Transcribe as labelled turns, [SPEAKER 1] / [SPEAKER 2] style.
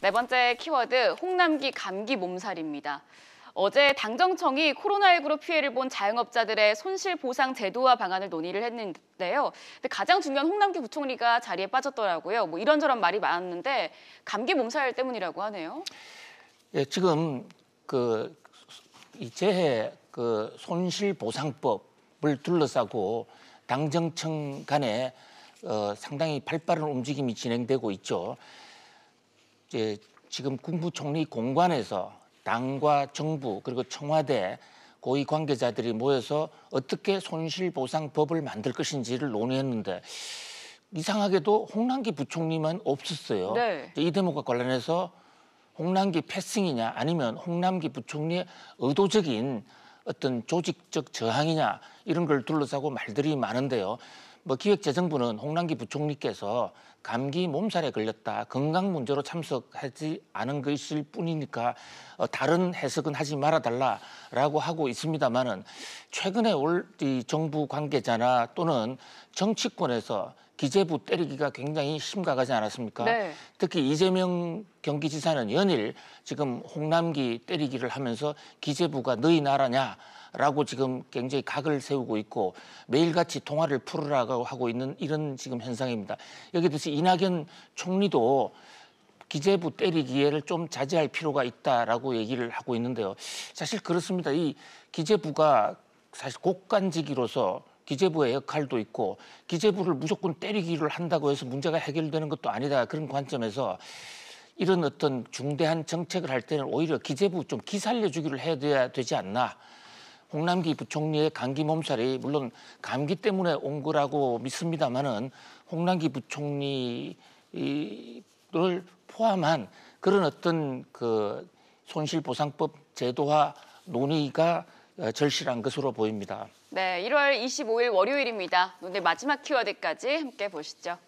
[SPEAKER 1] 네 번째 키워드 홍남기 감기 몸살입니다. 어제 당정청이 코로나19로 피해를 본 자영업자들의 손실보상 제도와 방안을 논의를 했는데요. 근데 가장 중요한 홍남기 부총리가 자리에 빠졌더라고요. 뭐 이런저런 말이 많았는데 감기 몸살 때문이라고 하네요.
[SPEAKER 2] 예, 지금 그 재해 그 손실보상법을 둘러싸고 당정청 간에 어, 상당히 발빠른 움직임이 진행되고 있죠. 이제 지금 국무총리 공관에서 당과 정부 그리고 청와대 고위 관계자들이 모여서 어떻게 손실보상법을 만들 것인지를 논의했는데 이상하게도 홍남기 부총리만 없었어요. 네. 이 대목과 관련해서 홍남기 패싱이냐 아니면 홍남기 부총리의 의도적인 어떤 조직적 저항이냐 이런 걸 둘러싸고 말들이 많은데요. 뭐 기획재정부는 홍남기 부총리께서 감기 몸살에 걸렸다 건강 문제로 참석하지 않은 것일 뿐이니까 어, 다른 해석은 하지 말아달라라고 하고 있습니다만은 최근에 올 이 정부 관계자나 또는 정치권에서 기재부 때리기가 굉장히 심각하지 않았습니까? 네. 특히 이재명 경기지사는 연일 지금 홍남기 때리기를 하면서 기재부가 너희 나라냐? 라고 지금 굉장히 각을 세우고 있고 매일같이 통화를 풀으라고 하고 있는 이런 지금 현상입니다. 여기 듯이 이낙연 총리도 기재부 때리기에를 좀 자제할 필요가 있다라고 얘기를 하고 있는데요. 사실 그렇습니다. 이 기재부가 사실 곡간지기로서 기재부의 역할도 있고 기재부를 무조건 때리기를 한다고 해서 문제가 해결되는 것도 아니다 그런 관점에서 이런 어떤 중대한 정책을 할 때는 오히려 기재부 좀 기살려주기를 해야 돼야 되지 않나 홍남기 부총리의 감기 몸살이 물론 감기 때문에 온 거라고 믿습니다마는 홍남기 부총리를 포함한 그런 어떤 그 손실보상법 제도화 논의가 절실한 것으로 보입니다.
[SPEAKER 1] 네, 1월 25일 월요일입니다. 오늘 마지막 키워드까지 함께 보시죠.